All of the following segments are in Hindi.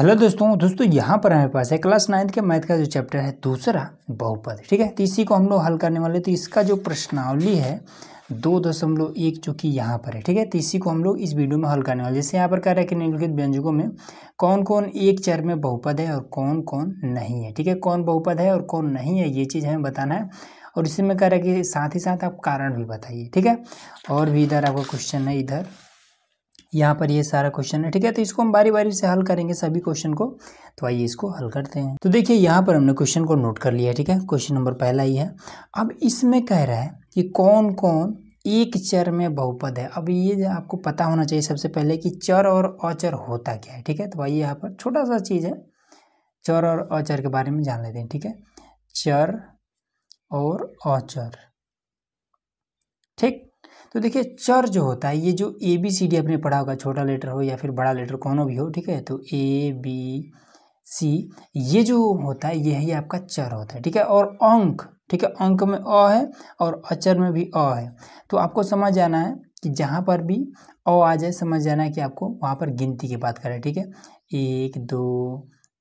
हेलो दोस्तों दोस्तों यहाँ पर हमारे पास है क्लास नाइन्थ के मैथ का जो चैप्टर है दूसरा बहुपद ठीक है तो इसी को हम लोग हल करने वाले तो इसका जो प्रश्नावली है दो दशमलव एक कि यहाँ पर है ठीक है तो इसी को हम लोग इस वीडियो में हल करने वाले जैसे यहाँ पर कह रहे हैं कि निम्नलिखित व्यंजकों में कौन कौन एक चर में बहुपद है और कौन कौन नहीं है ठीक है कौन बहुपद है और कौन नहीं है ये चीज़ हमें बताना है और इसी में कह रहा है कि साथ ही साथ आप कारण भी बताइए ठीक है और भी इधर आपका क्वेश्चन है इधर यहाँ पर ये सारा क्वेश्चन है ठीक है तो इसको हम बारी बारी से हल करेंगे सभी क्वेश्चन को तो आइए इसको हल करते हैं तो देखिए यहाँ पर हमने क्वेश्चन को नोट कर लिया ठीक है क्वेश्चन नंबर पहला ही है अब इसमें कह रहा है कि कौन कौन एक चर में बहुपद है अब ये आपको पता होना चाहिए सबसे पहले कि चर और अचर होता क्या है ठीक है तो आइए यहाँ पर छोटा सा चीज़ है चर और अचर के बारे में जान लेते हैं ठीक है चर और अचर ठीक तो देखिए चर जो होता है ये जो ए बी सी डी आपने पढ़ा होगा छोटा लेटर हो या फिर बड़ा लेटर कौन भी हो ठीक है तो ए बी सी ये जो होता है ये ही आपका चर होता है ठीक है और अंक ठीक है अंक में अ है और अचर में भी अ है तो आपको समझ जाना है कि जहाँ पर भी अ आ जाए समझ जाना है कि आपको वहाँ पर गिनती की बात करें ठीक है एक दो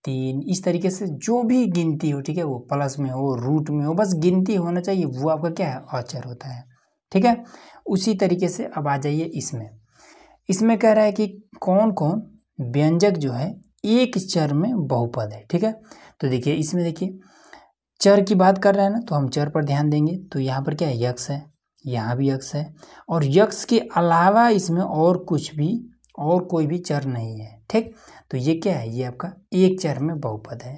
तीन इस तरीके से जो भी गिनती हो ठीक है वो प्लस में हो रूट में हो बस गिनती होना चाहिए वो आपका क्या है अचर होता है ठीक है उसी तरीके से अब आ जाइए इसमें इसमें कह रहा है कि कौन कौन व्यंजक जो है एक चर में बहुपद है ठीक है तो देखिए इसमें देखिए चर की बात कर रहे हैं ना तो हम चर पर ध्यान देंगे तो यहाँ पर क्या है यक्ष है यहाँ भी यक्ष है और यक्ष के अलावा इसमें और कुछ भी और कोई भी चर नहीं है ठीक तो ये क्या है ये आपका एक चर में बहुपद है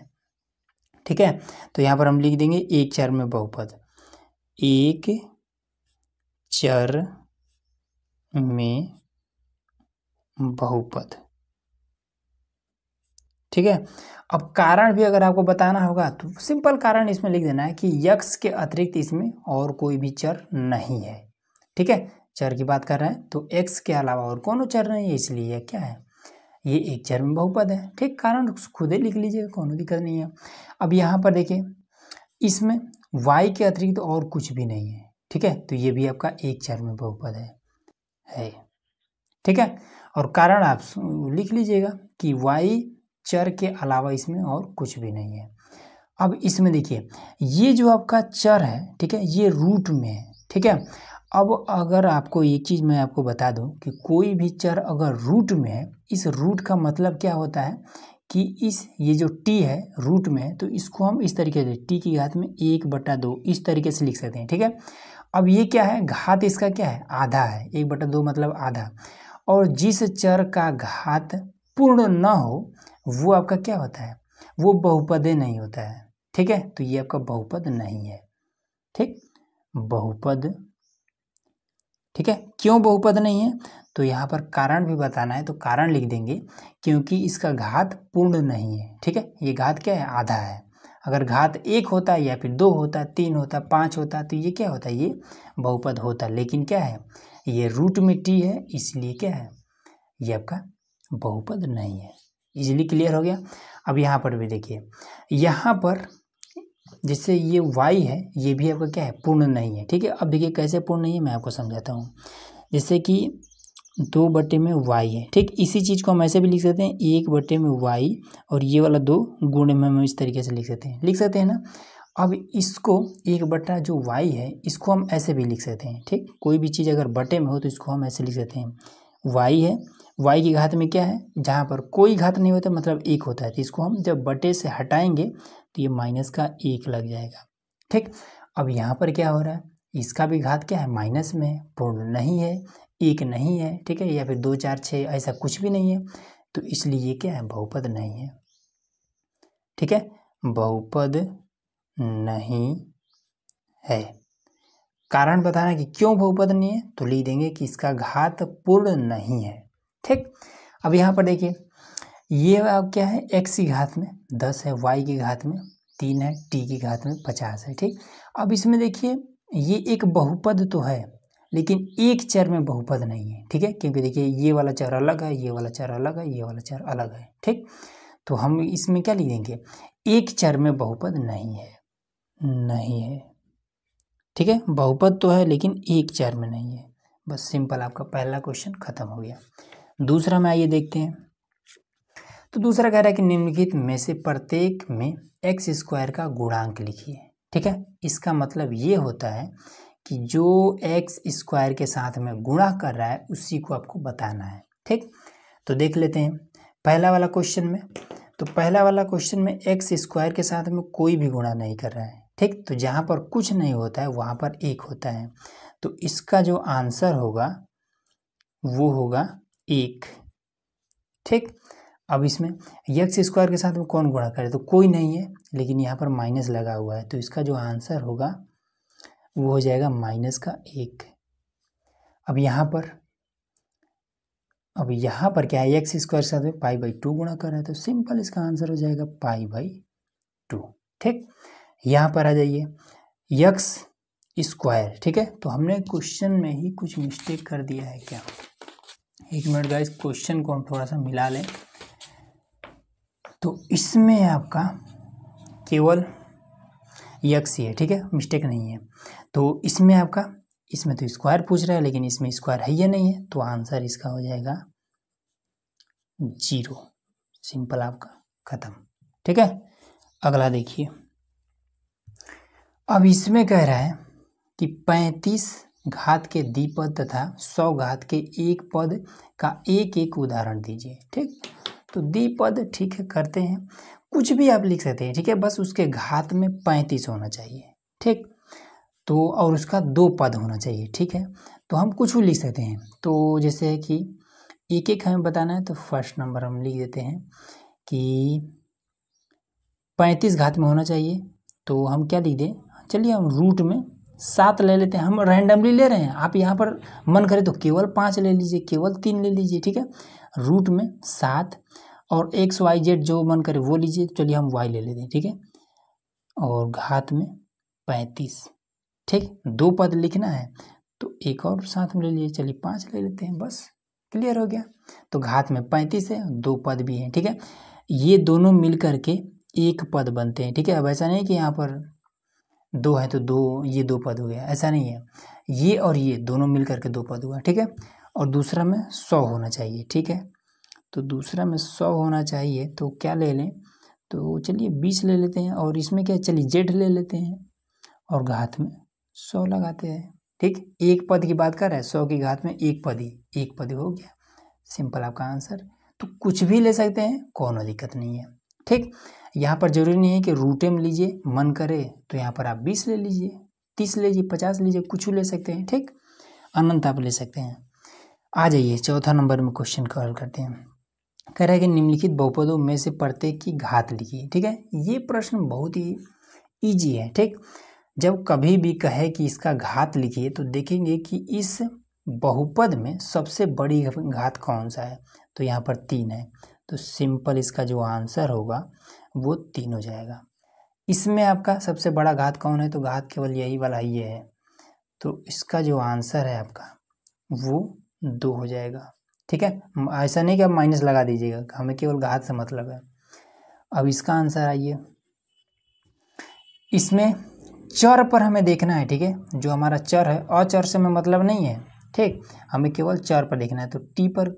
ठीक है तो यहाँ पर हम लिख देंगे एक चर में बहुपद एक चर में बहुपद ठीक है अब कारण भी अगर आपको बताना होगा तो सिंपल कारण इसमें लिख देना है कि यक्ष के अतिरिक्त इसमें और कोई भी चर नहीं है ठीक है चर की बात कर रहे हैं तो एक्स के अलावा और कौन चर नहीं है इसलिए क्या है ये एक चर में बहुपद है ठीक कारण खुद ही लिख लीजिएगा कोनो दिक्कत नहीं है अब यहाँ पर देखिए इसमें वाई के अतिरिक्त और कुछ भी नहीं है ठीक है तो ये भी आपका एक चार में बहुपद है है ठीक है और कारण आप लिख लीजिएगा कि वाई चर के अलावा इसमें और कुछ भी नहीं है अब इसमें देखिए ये जो आपका चर है ठीक है ये रूट में है ठीक है अब अगर आपको एक चीज़ मैं आपको बता दूं कि कोई भी चर अगर रूट में है इस रूट का मतलब क्या होता है कि इस ये जो टी है रूट में है तो इसको हम इस तरीके से टी की घात में एक बटा दो इस तरीके से लिख सकते हैं ठीक है अब ये क्या है घात इसका क्या है आधा है एक बटा दो मतलब आधा और जिस चर का घात पूर्ण न हो वो आपका क्या होता है वो बहुपदे नहीं होता है ठीक है तो ये आपका बहुपद नहीं है ठीक बहुपद ठीक है क्यों बहुपद नहीं है तो यहाँ पर कारण भी बताना है तो कारण लिख देंगे क्योंकि इसका घात पूर्ण नहीं है ठीक है ये घात क्या है आधा है अगर घात एक होता या फिर दो होता तीन होता पाँच होता तो ये क्या होता ये बहुपद होता लेकिन क्या है ये रूट में टी है इसलिए क्या है ये आपका बहुपद नहीं है इजिली क्लियर हो गया अब यहाँ पर भी देखिए यहाँ पर जैसे ये वाई है ये भी आपका क्या है पूर्ण नहीं है ठीक है अब देखिए कैसे पूर्ण नहीं है मैं आपको समझाता हूँ जैसे कि दो बटे में वाई है ठीक इसी चीज़ को हम ऐसे भी लिख सकते हैं एक बटे में वाई और ये वाला दो गुण में हम इस तरीके से लिख सकते हैं लिख सकते हैं ना अब इसको एक बटा जो वाई है इसको हम ऐसे भी लिख सकते हैं ठीक कोई भी चीज़ अगर बटे में हो तो इसको हम ऐसे लिख सकते हैं वाई है वाई की घात में क्या है जहाँ पर कोई घात नहीं होता मतलब एक होता है तो इसको हम जब बटे से हटाएंगे तो ये माइनस का एक लग जाएगा ठीक अब यहाँ पर क्या हो रहा है इसका भी घात क्या है माइनस में पूर्ण नहीं है एक नहीं है ठीक है या फिर दो चार छः ऐसा कुछ भी नहीं है तो इसलिए ये क्या है बहुपद नहीं है ठीक है बहुपद नहीं है कारण बताना कि क्यों बहुपद नहीं है तो लिख देंगे कि इसका घात पूर्ण नहीं है ठीक अब यहाँ पर देखिए ये अब क्या है एक्स की घात में दस है वाई की घात में तीन है टी की घात में पचास है ठीक अब इसमें देखिए ये एक बहुपद तो है लेकिन एक चर में बहुपद नहीं है ठीक है क्योंकि देखिए ये वाला चर अलग है ये वाला चर अलग है ये वाला चर अलग है ठीक तो हम इसमें क्या लिखेंगे एक चर में बहुपद नहीं है नहीं है ठीक है बहुपद तो है लेकिन एक चर में नहीं है बस सिंपल आपका पहला क्वेश्चन खत्म हो गया दूसरा में आइए देखते हैं तो दूसरा कह रहा है कि निम्नलिखित में से प्रत्येक में एक्स स्क्वायर का गुणांक लिखिए ठीक है इसका मतलब ये होता है कि जो एक्स स्क्वायर के साथ में गुणा कर रहा है उसी को आपको बताना है ठीक तो देख लेते हैं पहला वाला क्वेश्चन में तो पहला वाला क्वेश्चन में एक्स स्क्वायर के साथ में कोई भी गुणा नहीं कर रहा है ठीक तो जहाँ पर कुछ नहीं होता है वहाँ पर एक होता है तो इसका जो आंसर होगा वो होगा एक ठीक अब इसमें यक्स स्क्वायर के साथ में कौन गुणा करे तो कोई नहीं है लेकिन यहाँ पर माइनस लगा हुआ है तो इसका जो आंसर होगा वो हो जाएगा माइनस का एक अब यहाँ पर अब यहाँ पर क्या है एक्स स्क्वायर साथ में पाई बाई टू गुणा कर रहे तो सिंपल इसका आंसर हो जाएगा पाई बाई टू ठीक यहाँ पर आ जाइए यक्स स्क्वायर ठीक है तो हमने क्वेश्चन में ही कुछ मिस्टेक कर दिया है क्या एक मिनट का इस क्वेश्चन को हम थोड़ा सा मिला लें तो इसमें आपका केवल यक्स ही है ठीक है मिस्टेक नहीं है तो इसमें आपका इसमें तो स्क्वायर पूछ रहा है लेकिन इसमें स्क्वायर है या नहीं है तो आंसर इसका हो जाएगा जीरो सिंपल आपका खत्म ठीक है अगला देखिए अब इसमें कह रहा है कि पैंतीस घात के द्विपद तथा सौ घात के एक पद का एक एक उदाहरण दीजिए ठीक तो द्विपद ठीक है करते हैं कुछ भी आप लिख सकते हैं ठीक है बस उसके घात में पैंतीस होना चाहिए ठीक तो और उसका दो पद होना चाहिए ठीक है तो हम कुछ भी लिख सकते हैं तो जैसे है कि एक एक हमें बताना है तो फर्स्ट नंबर हम लिख देते हैं कि पैंतीस घात में होना चाहिए तो हम क्या लिख दें चलिए हम रूट में सात ले लेते हैं हम रैंडमली ले रहे हैं आप यहाँ पर मन करे तो केवल पाँच ले लीजिए केवल तीन ले लीजिए ठीक है रूट में सात और एक्स वाई जेड जो मन करे वो लीजिए चलिए हम वाई ले लेते हैं ठीक है और घात में पैंतीस ठीक दो पद लिखना है तो एक और साथ में ले लीजिए चलिए पाँच ले लेते हैं बस क्लियर हो गया तो घात में पैंतीस है दो पद भी हैं ठीक है ये दोनों मिल के एक पद बनते हैं ठीक है अब ऐसा नहीं कि यहाँ पर दो है तो दो ये दो पद हो गया ऐसा नहीं है ये और ये दोनों मिल करके दो पद हुआ ठीक है और दूसरा में सौ होना चाहिए ठीक है तो दूसरा में सौ होना चाहिए तो क्या ले लें तो चलिए बीस ले लेते हैं और इसमें क्या चलिए जेड ले लेते हैं और घात में सौ लगाते हैं ठीक एक पद की बात कर रहे हैं सौ की घात में एक पद ही एक पद हो गया सिंपल आपका आंसर तो कुछ भी ले सकते हैं कोनो दिक्कत नहीं है ठीक यहाँ पर जरूरी नहीं है कि रूटे में लीजिए मन करे तो यहाँ पर आप बीस ले लीजिए तीस लीजिए पचास लीजिए कुछ ले सकते हैं ठीक अनंत आप ले सकते हैं आ जाइए चौथा नंबर में क्वेश्चन कॉल करते हैं कह रहा है कि निम्नलिखित बहुपदों में से प्रत्येक की घात लिखिए ठीक है ये प्रश्न बहुत ही ईजी है ठीक जब कभी भी कहे कि इसका घात लिखिए तो देखेंगे कि इस बहुपद में सबसे बड़ी घात कौन सा है तो यहाँ पर तीन है तो सिंपल इसका जो आंसर होगा वो तीन हो जाएगा इसमें आपका सबसे बड़ा घात कौन है तो घात केवल यही वाला ये है तो इसका जो आंसर है आपका वो दो हो जाएगा ठीक है ऐसा नहीं कि आप माइनस लगा दीजिएगा हमें केवल घात से मतलब है अब इसका आंसर आइए इसमें चर पर हमें देखना है ठीक है जो हमारा चर है अचर से हमें मतलब नहीं है ठीक हमें केवल चर पर देखना है तो टी पर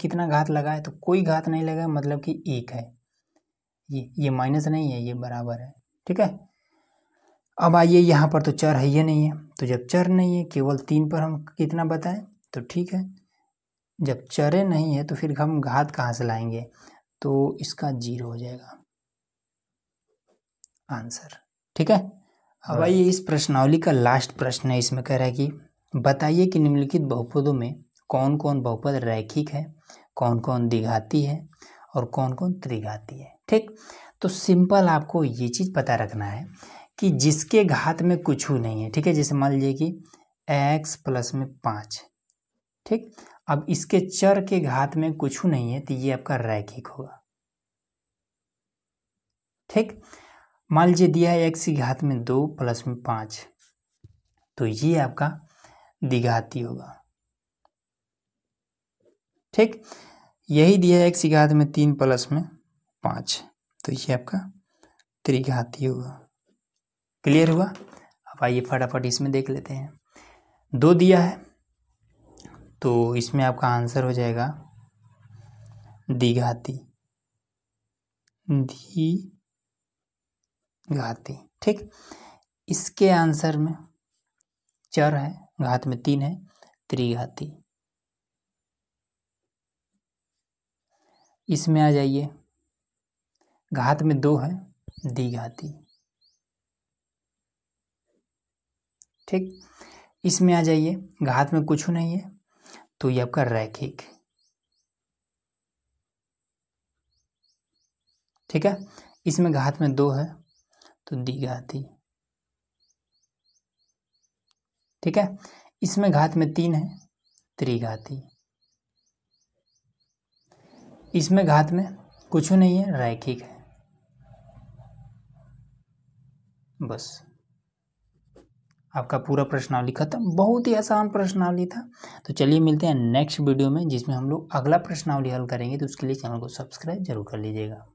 कितना घात लगा है तो कोई घात नहीं लगा है मतलब कि एक है ये ये माइनस नहीं है ये बराबर है ठीक है अब आइए यहाँ पर तो चर है ये नहीं है तो जब चर नहीं है केवल तीन पर हम कितना बताएं तो ठीक है जब चरे नहीं है तो फिर हम घात कहाँ से लाएंगे तो इसका जीरो हो जाएगा आंसर ठीक है अब आइए इस प्रश्नावली का लास्ट प्रश्न है इसमें कह रहा है कि बताइए कि निम्नलिखित बहुपदों में कौन कौन बहुपद रैखिक है कौन कौन दिघाती है और कौन कौन त्रिघाती है ठीक तो सिंपल आपको ये चीज़ पता रखना है कि जिसके घात में कुछ नहीं है ठीक है जैसे मान लीजिए कि एक्स प्लस में पाँच ठीक अब इसके चर के घात में कुछ नहीं है तो ये आपका रैखिक होगा ठीक मान लीजिए दिया है एक्स घात में दो प्लस में पाँच तो ये आपका दिघाती होगा ठीक यही दिया है एक्स घात में तीन प्लस में पाँच तो ये आपका त्रिघाती होगा क्लियर हुआ अब आइए फटाफट इसमें देख लेते हैं दो दिया है तो इसमें आपका आंसर हो जाएगा दिघाती दी घाती ठीक इसके आंसर में चर है घात में तीन है त्रिघाती इसमें आ जाइए घात में दो है द्विघाती ठीक इसमें आ जाइए घात में कुछ नहीं है तो ये आपका रैखिक ठीक है इसमें घात में दो है तो घाती ठीक है इसमें घात में तीन है त्रिघाती इसमें घात में कुछ नहीं है रैखिक है बस आपका पूरा प्रश्नावली खत्म बहुत ही आसान प्रश्नावली था तो चलिए मिलते हैं नेक्स्ट वीडियो में जिसमें हम लोग अगला प्रश्नावली हल करेंगे तो उसके लिए चैनल को सब्सक्राइब जरूर कर लीजिएगा